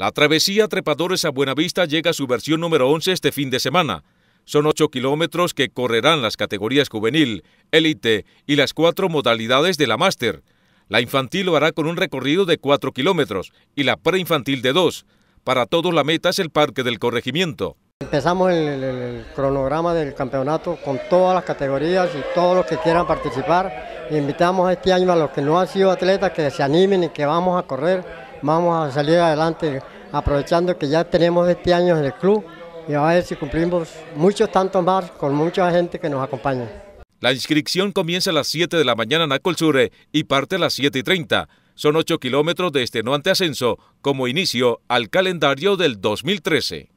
La travesía Trepadores a Buenavista llega a su versión número 11 este fin de semana. Son 8 kilómetros que correrán las categorías juvenil, élite y las cuatro modalidades de la máster. La infantil lo hará con un recorrido de 4 kilómetros y la preinfantil de 2. Para todos la meta es el Parque del Corregimiento. Empezamos el, cronograma del campeonato con todas las categorías y todos los que quieran participar. invitamos este año a los que no han sido atletas que se animen y que vamos a correr vamos a salir adelante aprovechando que ya tenemos este año en el club y a ver si cumplimos muchos tantos más con mucha gente que nos acompaña. La inscripción comienza a las 7 de la mañana en Acolsure y parte a las 7 y 30. Son 8 kilómetros de este no anteascenso ascenso como inicio al calendario del 2013.